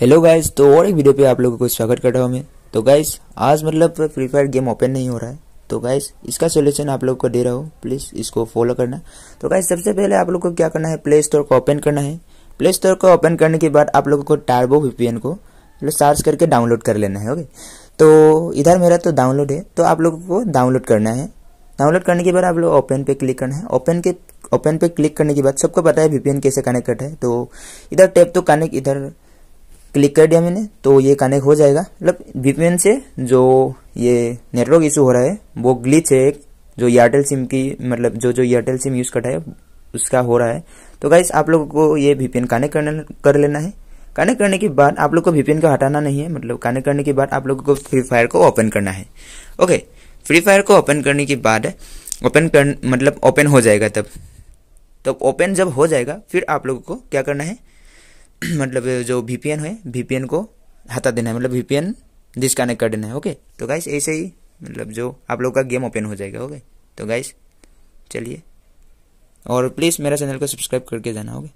hello guys तो और एक वीडियो पे आप लोगों को स्वागत कर रहा हूँ मैं तो गाइस आज मतलब फ्री फायर गेम ओपन नहीं हो रहा है तो गाइस इसका सोल्यूशन आप लोगों को दे रहा हूँ प्लीज़ इसको फॉलो करना तो गाइस सबसे पहले आप लोगों को क्या करना है प्ले स्टोर को ओपन करना है प्ले स्टोर को ओपन करने के बाद आप लोगों को टार्बो वीपीएन को मतलब सर्च करके डाउनलोड कर लेना है ओके तो इधर मेरा तो डाउनलोड है तो आप लोगों को डाउनलोड करना है डाउनलोड करने के बाद आप लोग ओपन पे क्लिक करना है ओपन के ओपन पे क्लिक करने के बाद सबको पता है वीपीएन कैसे कनेक्ट करता है तो इधर टैप तो कनेक्ट इधर क्लिक कर दिया मैंने तो ये कनेक्ट हो जाएगा मतलब वीपीएन से जो ये नेटवर्क इशू हो रहा है वो ग्लिच है एक जो एयरटेल सिम की मतलब जो जो एयरटेल सिम यूज़ करता है उसका हो रहा है तो गाइस आप लोगों को ये वीपीएन कनेक्ट कर लेना है कनेक्ट करने के बाद आप लोग को वीपीएन का हटाना नहीं है मतलब कनेक्ट करने के बाद आप लोगों को फ्री फायर को ओपन करना है ओके फ्री फायर को ओपन करने के बाद ओपन कर मतलब ओपन हो जाएगा तब तब ओपन जब हो जाएगा फिर आप लोगों को क्या करना है मतलब जो वी पी एन है वी पी एन को हटा देना है मतलब वी पी एन डिस्कनेक्ट कर देना है ओके तो गाइस ऐसे ही मतलब जो आप लोग का गेम ओपन हो जाएगा ओके तो गाइस चलिए और प्लीज़ मेरा चैनल को सब्सक्राइब करके जाना ओके